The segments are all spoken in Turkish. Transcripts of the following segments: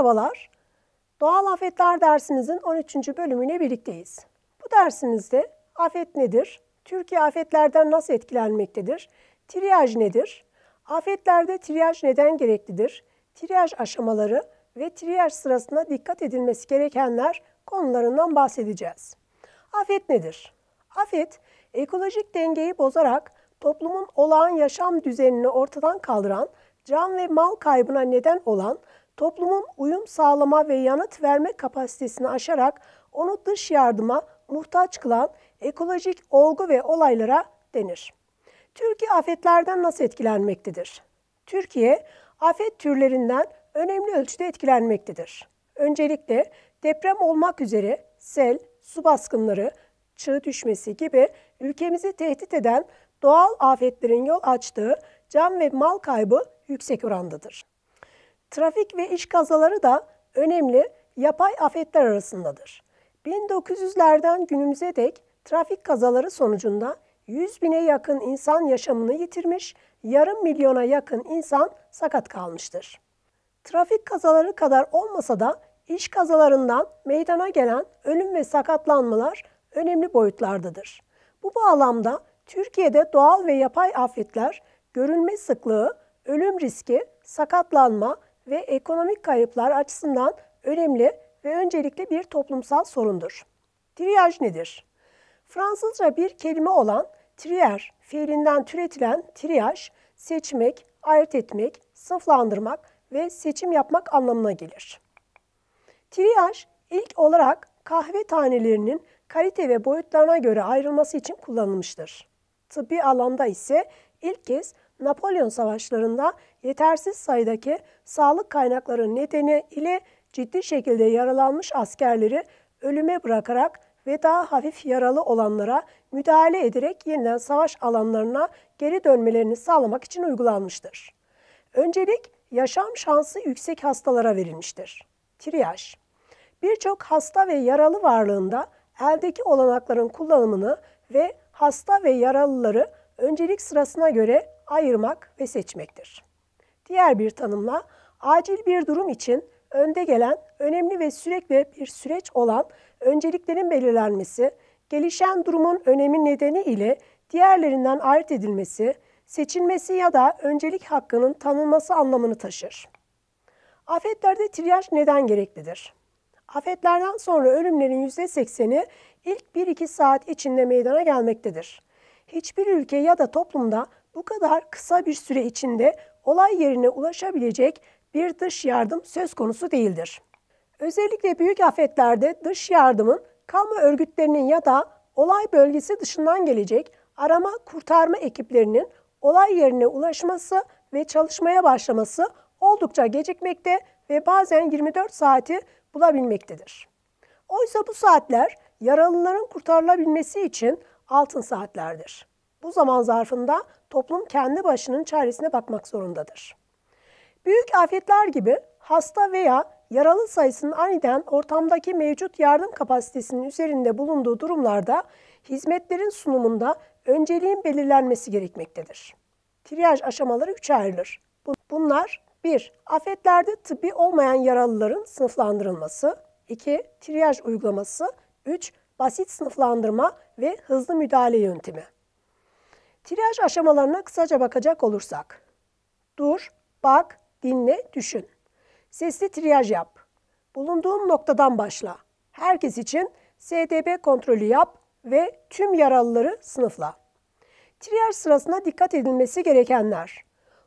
Merhabalar, Doğal Afetler dersimizin 13. bölümüne birlikteyiz. Bu dersimizde afet nedir, Türkiye afetlerden nasıl etkilenmektedir, triyaj nedir, afetlerde triyaj neden gereklidir, triyaj aşamaları ve triyaj sırasında dikkat edilmesi gerekenler konularından bahsedeceğiz. Afet nedir? Afet, ekolojik dengeyi bozarak toplumun olağan yaşam düzenini ortadan kaldıran, can ve mal kaybına neden olan toplumun uyum sağlama ve yanıt verme kapasitesini aşarak onu dış yardıma muhtaç kılan ekolojik olgu ve olaylara denir. Türkiye afetlerden nasıl etkilenmektedir? Türkiye afet türlerinden önemli ölçüde etkilenmektedir. Öncelikle deprem olmak üzere sel, su baskınları, çığ düşmesi gibi ülkemizi tehdit eden doğal afetlerin yol açtığı can ve mal kaybı yüksek orandadır. Trafik ve iş kazaları da önemli yapay afetler arasındadır. 1900'lerden günümüze dek trafik kazaları sonucunda 100 bine yakın insan yaşamını yitirmiş, yarım milyona yakın insan sakat kalmıştır. Trafik kazaları kadar olmasa da iş kazalarından meydana gelen ölüm ve sakatlanmalar önemli boyutlardadır. Bu bağlamda Türkiye'de doğal ve yapay afetler görülme sıklığı, ölüm riski, sakatlanma, ve ekonomik kayıplar açısından önemli ve öncelikli bir toplumsal sorundur. Triyaj nedir? Fransızca bir kelime olan trier fiilinden türetilen triyaj, seçmek, ayırt etmek, sınıflandırmak ve seçim yapmak anlamına gelir. Triyaj ilk olarak kahve tanelerinin kalite ve boyutlarına göre ayrılması için kullanılmıştır. Tıbbi alanda ise ilk kez Napolyon savaşlarında yetersiz sayıdaki sağlık kaynakları nedeniyle ciddi şekilde yaralanmış askerleri ölüme bırakarak ve daha hafif yaralı olanlara müdahale ederek yeniden savaş alanlarına geri dönmelerini sağlamak için uygulanmıştır. Öncelik yaşam şansı yüksek hastalara verilmiştir. Triyaj Birçok hasta ve yaralı varlığında eldeki olanakların kullanımını ve hasta ve yaralıları öncelik sırasına göre ayırmak ve seçmektir. Diğer bir tanımla acil bir durum için önde gelen, önemli ve sürekli bir süreç olan önceliklerin belirlenmesi, gelişen durumun önemi nedeni ile diğerlerinden ayırt edilmesi, seçilmesi ya da öncelik hakkının tanınması anlamını taşır. Afetlerde triyaj neden gereklidir? Afetlerden sonra ölümlerin %80'i ilk 1-2 saat içinde meydana gelmektedir. Hiçbir ülke ya da toplumda bu kadar kısa bir süre içinde olay yerine ulaşabilecek bir dış yardım söz konusu değildir. Özellikle büyük afetlerde dış yardımın kamu örgütlerinin ya da olay bölgesi dışından gelecek arama kurtarma ekiplerinin olay yerine ulaşması ve çalışmaya başlaması oldukça gecikmekte ve bazen 24 saati bulabilmektedir. Oysa bu saatler yaralıların kurtarılabilmesi için altın saatlerdir. Bu zaman zarfında toplum kendi başının çaresine bakmak zorundadır. Büyük afetler gibi hasta veya yaralı sayısının aniden ortamdaki mevcut yardım kapasitesinin üzerinde bulunduğu durumlarda hizmetlerin sunumunda önceliğin belirlenmesi gerekmektedir. Triyaj aşamaları üçe ayrılır. Bunlar 1. Afetlerde tıbbi olmayan yaralıların sınıflandırılması. 2. Triyaj uygulaması. 3. Basit sınıflandırma ve hızlı müdahale yöntemi. Tiraj aşamalarına kısaca bakacak olursak. Dur, bak, dinle, düşün. Sesli triyaj yap. Bulunduğun noktadan başla. Herkes için SDB kontrolü yap ve tüm yaralıları sınıfla. Triyaj sırasında dikkat edilmesi gerekenler.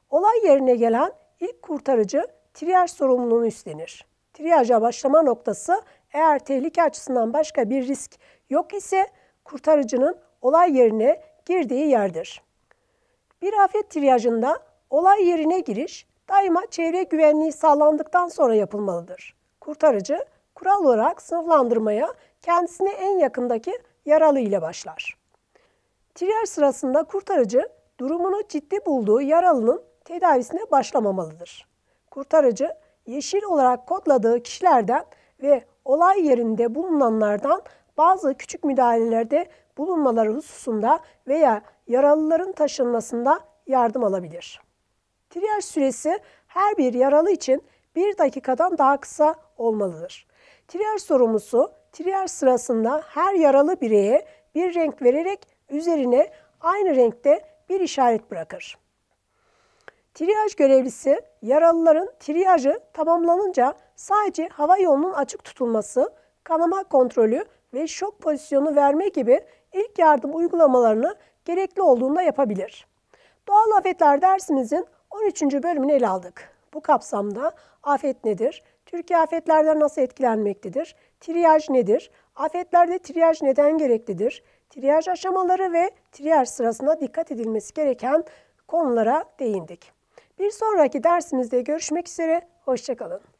Olay yerine gelen ilk kurtarıcı triyaj sorumluluğunu üstlenir. Triyaja başlama noktası eğer tehlike açısından başka bir risk yok ise kurtarıcının olay yerine girdiği yerdir. Bir afet triyajında olay yerine giriş daima çevre güvenliği sağlandıktan sonra yapılmalıdır. Kurtarıcı kural olarak sınıflandırmaya kendisine en yakındaki yaralı ile başlar. Triyaj sırasında kurtarıcı durumunu ciddi bulduğu yaralının tedavisine başlamamalıdır. Kurtarıcı yeşil olarak kodladığı kişilerden ve olay yerinde bulunanlardan bazı küçük müdahalelerde bulunmaları hususunda veya yaralıların taşınmasında yardım alabilir. Triyaj süresi her bir yaralı için bir dakikadan daha kısa olmalıdır. Triyaj sorumlusu triyaj sırasında her yaralı bireye bir renk vererek üzerine aynı renkte bir işaret bırakır. Triyaj görevlisi yaralıların triyajı tamamlanınca sadece hava yolunun açık tutulması, kanama kontrolü ve şok pozisyonu verme gibi ilk yardım uygulamalarını gerekli olduğunda yapabilir. Doğal afetler dersimizin 13. bölümünü ele aldık. Bu kapsamda afet nedir? Türkiye afetlerden nasıl etkilenmektedir? Triyaj nedir? Afetlerde triyaj neden gereklidir? Triyaj aşamaları ve triyaj sırasında dikkat edilmesi gereken konulara değindik. Bir sonraki dersimizde görüşmek üzere, hoşçakalın.